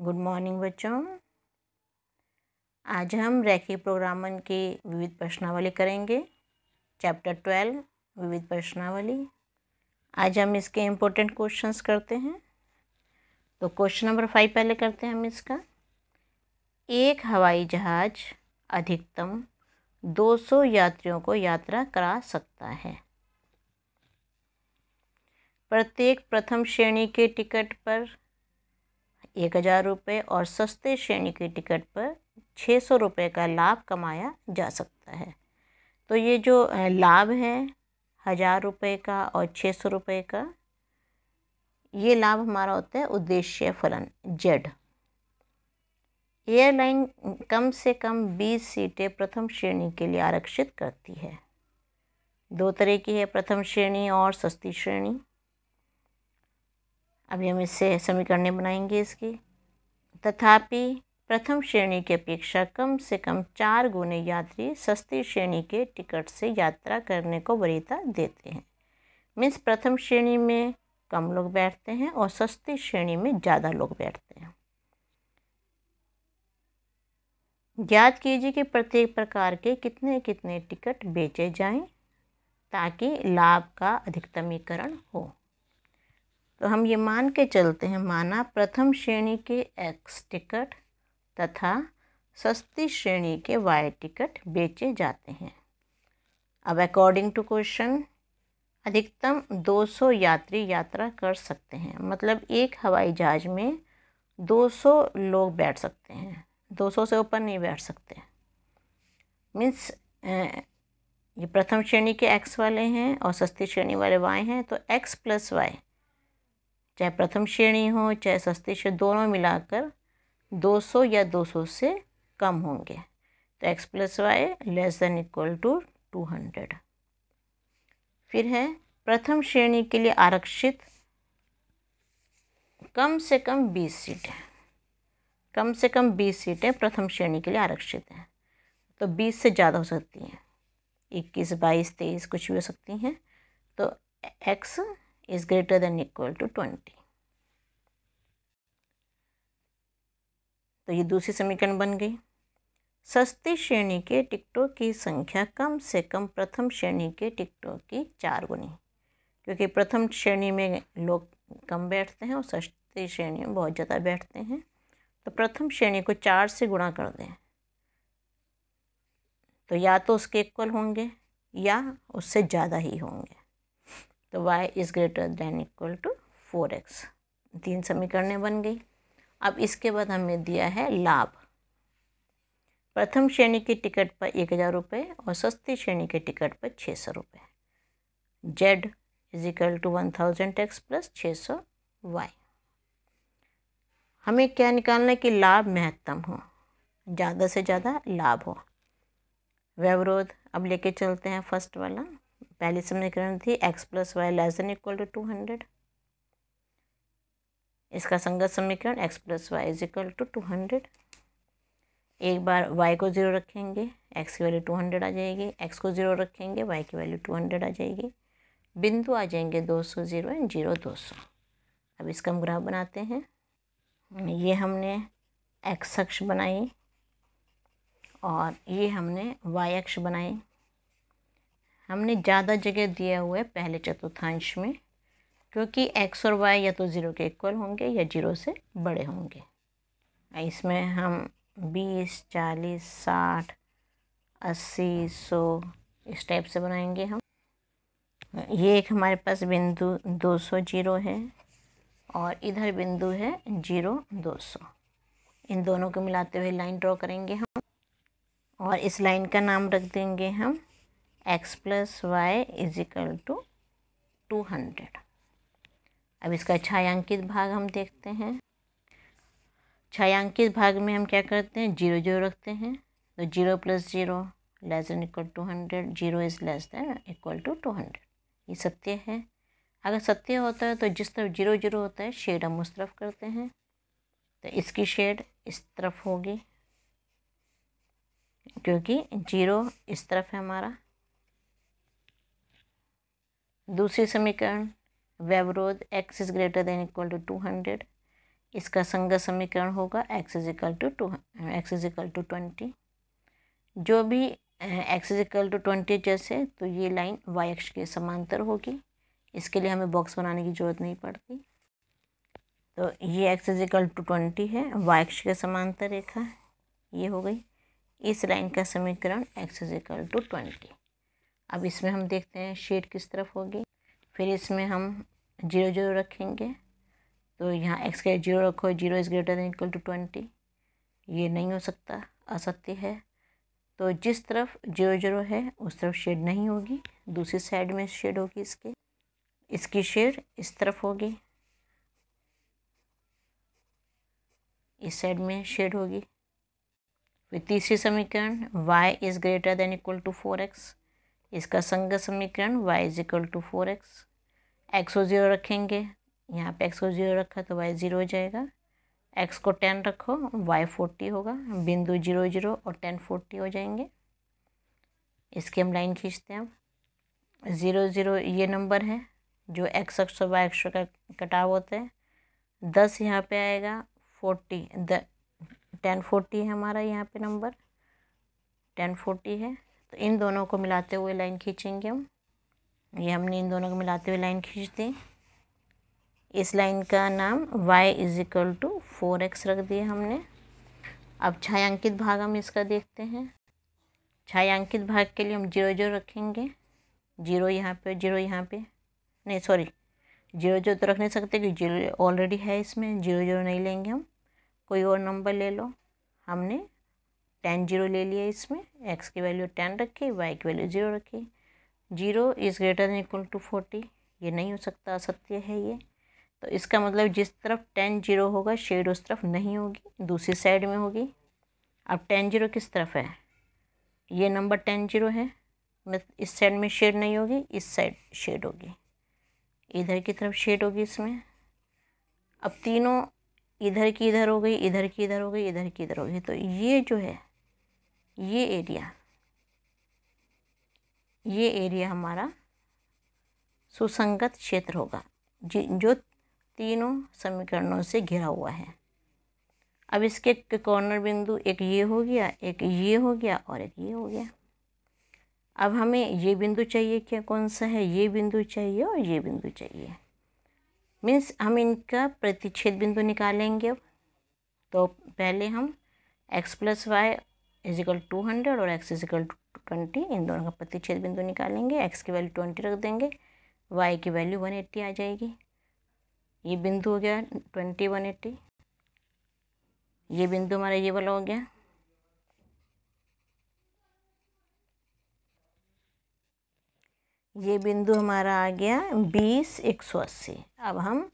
good morning बच्चों आज हम रेखी प्रोग्रामन की विविध प्रश्नावली करेंगे चैप्टर ट्वेल्व विविध प्रश्नावली आज हम इसके इम्पोर्टेंट क्वेश्चंस करते हैं तो क्वेश्चन नंबर फाइव पहले करते हैं हम इसका एक हवाई जहाज़ अधिकतम 200 यात्रियों को यात्रा करा सकता है प्रत्येक प्रथम श्रेणी के टिकट पर एक हज़ार रुपये और सस्ते श्रेणी की टिकट पर छः सौ रुपये का लाभ कमाया जा सकता है तो ये जो लाभ है हज़ार रुपये का और छः सौ रुपये का ये लाभ हमारा होता है उद्देश्य फलन जेड एयरलाइन कम से कम बीस सीटें प्रथम श्रेणी के लिए आरक्षित करती है दो तरह की है प्रथम श्रेणी और सस्ती श्रेणी अभी हम इससे समीकरणें बनाएंगे इसकी तथापि प्रथम श्रेणी की अपेक्षा कम से कम चार गुने यात्री सस्ती श्रेणी के टिकट से यात्रा करने को वरीयता देते हैं मीन्स प्रथम श्रेणी में कम लोग बैठते हैं और सस्ती श्रेणी में ज़्यादा लोग बैठते हैं ज्ञात कीजिए कि प्रत्येक प्रकार के कितने कितने टिकट बेचे जाएं ताकि लाभ का अधिकतमीकरण हो तो हम ये मान के चलते हैं माना प्रथम श्रेणी के एक्स टिकट तथा सस्ती श्रेणी के वाई टिकट बेचे जाते हैं अब अकॉर्डिंग टू क्वेश्चन अधिकतम 200 यात्री यात्रा कर सकते हैं मतलब एक हवाई जहाज़ में 200 लोग बैठ सकते हैं 200 से ऊपर नहीं बैठ सकते मीन्स ये प्रथम श्रेणी के एक्स वाले हैं और सस्ती श्रेणी वाले वाई हैं तो एक्स प्लस वाई चाहे प्रथम श्रेणी हो चाहे सस्ती श्रेणी दोनों मिलाकर 200 या 200 से कम होंगे तो x plus y less than equal to two hundred फिर है प्रथम श्रेणी के लिए आरक्षित कम से कम बीस सीटें कम से कम बीस सीटें प्रथम श्रेणी के लिए आरक्षित हैं तो बीस से ज़्यादा हो सकती हैं इक्कीस बाईस तेईस कुछ भी हो सकती हैं तो x is greater than equal to twenty तो ये दूसरी समीकरण बन गई सस्ती श्रेणी के टिकटों की संख्या कम से कम प्रथम श्रेणी के टिकटों की चार गुनी क्योंकि प्रथम श्रेणी में लोग कम बैठते हैं और सस्ती श्रेणी में बहुत ज़्यादा बैठते हैं तो प्रथम श्रेणी को चार से गुणा कर दें तो या तो उसके इक्वल होंगे या उससे ज़्यादा ही होंगे तो y is greater than equal to four x तीन समीकरणें बन गई अब इसके बाद हमें दिया है लाभ प्रथम श्रेणी की टिकट पर एक हज़ार रुपये और सस्ती श्रेणी के टिकट पर छः सौ रुपये Z is equal to one thousand x plus छः सौ वाई हमें क्या निकालना है कि लाभ महत्तम हो ज़्यादा से ज़्यादा लाभ हो व्यवरोध अब लेके चलते हैं फर्स्ट वाला पहली समीकरण थी x plus y less than equal to two hundred इसका संगत समीकरण x plus y is equal to two hundred एक बार y को ज़ीरो रखेंगे x की वैल्यू टू हंड्रेड आ जाएगी x को ज़ीरो रखेंगे y की वैल्यू टू हंड्रेड आ जाएगी बिंदु आ जाएंगे दो सौ ज़ीरो एंड जीरो दो सौ अब इसका हम ग्राफ बनाते हैं ये हमने x अक्ष बनाई और ये हमने y अक्ष बनाई हमने ज़्यादा जगह दिया हुआ है पहले चतुर्थांश में क्योंकि एक्स और वाई या तो ज़ीरो के इक्वल होंगे या ज़ीरो से बड़े होंगे इसमें हम बीस चालीस साठ अस्सी सौ इस टाइप से बनाएंगे हम ये एक हमारे पास बिंदु दो सौ जीरो है और इधर बिंदु है जीरो दो सौ इन दोनों को मिलाते हुए लाइन ड्रॉ करेंगे हम और इस लाइन का नाम रख देंगे हम x plus y is equal to two hundred अब इसका छायांकित भाग हम देखते हैं छायांकित भाग में हम क्या करते हैं जीरो जीरो रखते हैं तो zero plus zero less than equal to hundred zero is less than equal to two hundred ये सत्य है अगर सत्य होता है तो जिस तरफ जीरो जीरो होता है शेड हम उस तरफ करते हैं तो इसकी शेड इस तरफ होगी क्योंकि जीरो इस तरफ है हमारा दूसरी समीकरण व्यवरोध x is greater than equal to two hundred इसका संगत समीकरण होगा x is equal to two x is equal to twenty जो भी x is equal to twenty जैसे तो ये लाइन y एक्स के समांतर होगी इसके लिए हमें बॉक्स बनाने की ज़रूरत नहीं पड़ती तो ये x is equal to twenty है y एक्स के समांतर रेखा ये हो गई इस लाइन का समीकरण x is equal to twenty अब इसमें हम देखते हैं शेड किस तरफ होगी फिर इसमें हम जीरो जीरो रखेंगे तो यहाँ एक्स के जीरो रखो zero is greater than equal to twenty ये नहीं हो सकता असत्य है तो जिस तरफ जीरो जीरो है उस तरफ शेड नहीं होगी दूसरी साइड में शेड होगी इसके इसकी शेड इस तरफ होगी इस साइड में शेड होगी फिर तीसरी समीकरण y is greater than equal to four x इसका संग समीकरण y is equal to four x x को ज़ीरो रखेंगे यहाँ पे एक्स को ज़ीरो रखा तो वाई ज़ीरो हो जाएगा एक्स को टेन रखो वाई फोर्टी होगा बिंदु जीरो जीरो और टेन फोर्टी हो जाएंगे इसकी हम लाइन खींचते हैं अब ज़ीरो ज़ीरो ये नंबर है जो एक्स अक्ष और वाई अक्ष का कटाव होता है दस यहाँ पे आएगा फोर्टी द टेन फोर्टी है हमारा यहाँ पे नंबर टेन फोर्टी है तो इन दोनों को मिलाते हुए लाइन खींचेंगे हम ये हमने इन दोनों को मिलाते हुए लाइन खींच दी इस लाइन का नाम y is equal to four x रख दिया हमने अब छायांकित भाग हम इसका देखते हैं छायांकित भाग के लिए हम जीरो जीरो रखेंगे जीरो यहाँ पे जीरो यहाँ पे नहीं सॉरी जीरो जीरो तो रख नहीं सकते क्योंकि जीरो ऑलरेडी है इसमें जीरो जीरो नहीं लेंगे हम कोई और नंबर ले लो हमने टेन जीरो ले लिया इसमें एक्स की वैल्यू टेन रखी वाई की वैल्यू ज़ीरो रखी zero is greater than equal to forty ये नहीं हो सकता असत्य है ये तो इसका मतलब जिस तरफ टेन जीरो होगा शेड उस तरफ नहीं होगी दूसरी साइड में होगी अब टेन जीरो किस तरफ है ये नंबर टेन जीरो है इस साइड में शेड नहीं होगी इस साइड शेड होगी इधर की तरफ शेड होगी इसमें अब तीनों इधर की इधर हो गई इधर की इधर हो गई इधर की इधर हो गई तो ये जो है ये एरिया ये एरिया हमारा सुसंगत क्षेत्र होगा जो तीनों समीकरणों से घिरा हुआ है अब इसके कॉर्नर बिंदु एक ये हो गया एक ये हो गया और एक ये हो गया अब हमें ये बिंदु चाहिए क्या कौन सा है ये बिंदु चाहिए और ये बिंदु चाहिए मीन्स हम इनका प्रतिच्छेद बिंदु निकालेंगे अब तो पहले हम x plus y is equal to hundred और एक्स इजिकल टू ट्वेंटी इन दोनों का प्रतिच्छेद बिंदु निकालेंगे एक्स की वैल्यू ट्वेंटी रख देंगे वाई की वैल्यू वन एट्टी आ जाएगी ये बिंदु हो गया ट्वेंटी वन एट्टी ये बिंदु हमारा ये वाला हो गया ये बिंदु हमारा आ गया बीस एक सौ अस्सी अब हम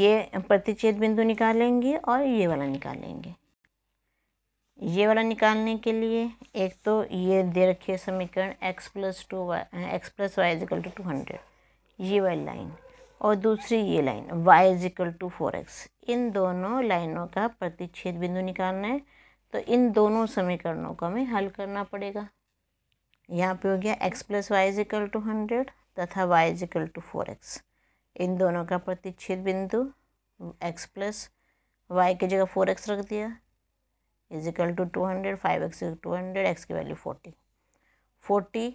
ये प्रतिच्छेद बिंदु निकालेंगे और ये वाला निकालेंगे ये वाला निकालने के लिए एक तो ये दे रखिए समीकरण x plus two y x plus y is equal to two hundred ये वाली लाइन और दूसरी ये line y is equal to four x इन दोनों लाइनों का प्रतिच्छेद बिंदु निकालना है तो इन दोनों समीकरणों को हमें हल करना पड़ेगा यहाँ पे हो गया x plus y is equal to hundred तथा y is equal to four x इन दोनों का प्रतिच्छेद बिंदु एक्स प्लस वाई की जगह फोर एक्स रख दिया is equal to two hundred five x two hundred x की वैल्यू फोर्टी फोर्टी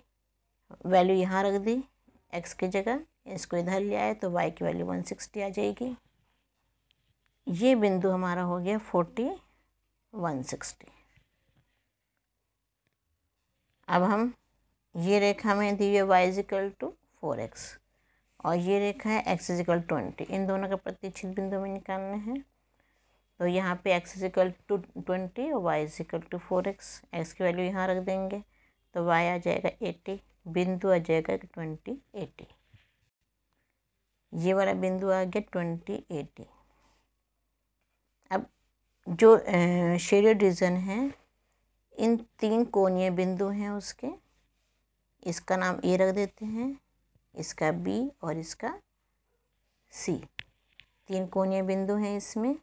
वैल्यू यहाँ रख दी एक्स की जगह इसको इधर ले आए तो वाई की वैल्यू वन सिक्सटी आ जाएगी ये बिंदु हमारा हो गया फोर्टी वन सिक्सटी अब हम ये रेखा हमें दी हुई है y is equal to four x और ये रेखा है एक्स इजिकल ट्वेंटी इन दोनों का प्रतिच्छेद बिंदु में निकालने हैं तो यहाँ पे x is equal to twenty और y is equal to four x x की वैल्यू यहाँ रख देंगे तो वाई आ जाएगा एटी बिंदु आ जाएगा ट्वेंटी एटी ये वाला बिंदु आ गया ट्वेंटी एटी अब जो शेड रीजन है इन तीन कोणीय बिंदु हैं उसके इसका नाम ए रख देते हैं इसका बी और इसका सी तीन कोणीय बिंदु हैं इसमें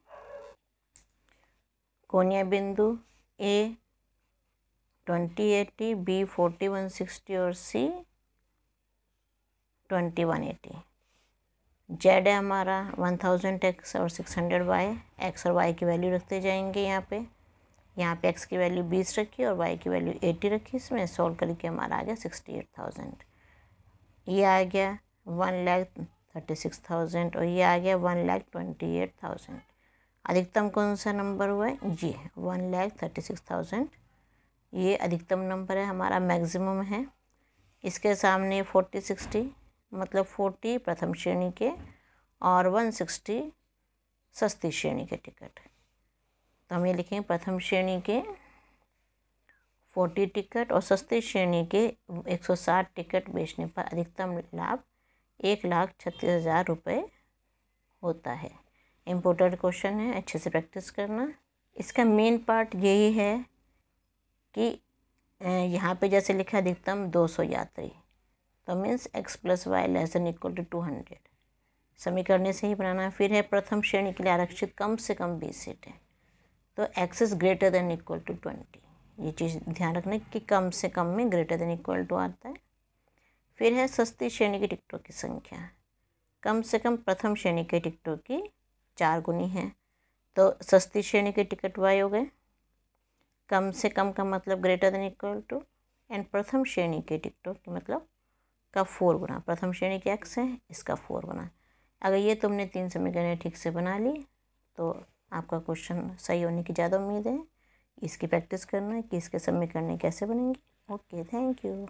कोणीय बिंदु A twenty eighty B forty one sixty और C twenty one eighty Z है हमारा वन थाउजेंड एक्स और सिक्स हंड्रेड वाई एक्स और वाई की वैल्यू रखते जाएंगे यहाँ पे यहाँ पे एक्स की वैल्यू बीस रखी और वाई की वैल्यू एटी रखी इसमें सोल्व करके हमारा आ गया सिक्सटी एट थाउजेंड ये आ गया one lakh thirty six thousand और ये आ गया one lakh twenty eight thousand अधिकतम कौन सा नंबर हुआ है ये one lakh thirty six thousand ये अधिकतम नंबर है हमारा मैक्सिमम है इसके सामने फोर्टी सिक्सटी मतलब फोर्टी प्रथम श्रेणी के और वन सिक्सटी सस्ती श्रेणी के टिकट तो हम ये लिखेंगे प्रथम श्रेणी के फोर्टी टिकट और सस्ती श्रेणी के एक सौ साठ टिकट बेचने पर अधिकतम लाभ एक लाख छत्तीस हज़ार रुपये होता है इम्पोर्टेंट क्वेश्चन है अच्छे से प्रैक्टिस करना इसका मेन पार्ट यही है कि यहाँ पे जैसे लिखा अधिकतम 200 यात्री तो means x plus y less than equal to two hundred समीकरण से ही बनाना है फिर है प्रथम श्रेणी के लिए आरक्षित कम से कम बीस सीट है तो x is greater than equal to twenty ये चीज़ ध्यान रखना कि कम से कम में ग्रेटर देन इक्वल टू आता है फिर है सस्ती श्रेणी की टिकटों की संख्या कम से कम प्रथम श्रेणी के टिकटों की चार गुनी है तो सस्ती श्रेणी के टिकट वाई हो गए कम से कम का मतलब greater than equal to and प्रथम श्रेणी के टिकटों की मतलब का फोर गुना प्रथम श्रेणी के एक्स है इसका फोर गुना अगर ये तुमने तीन समीकरण ठीक से बना ली तो आपका क्वेश्चन सही होने की ज़्यादा उम्मीद है इसकी प्रैक्टिस करना कि इसके समीकरण कैसे बनेंगे ओके थैंक यू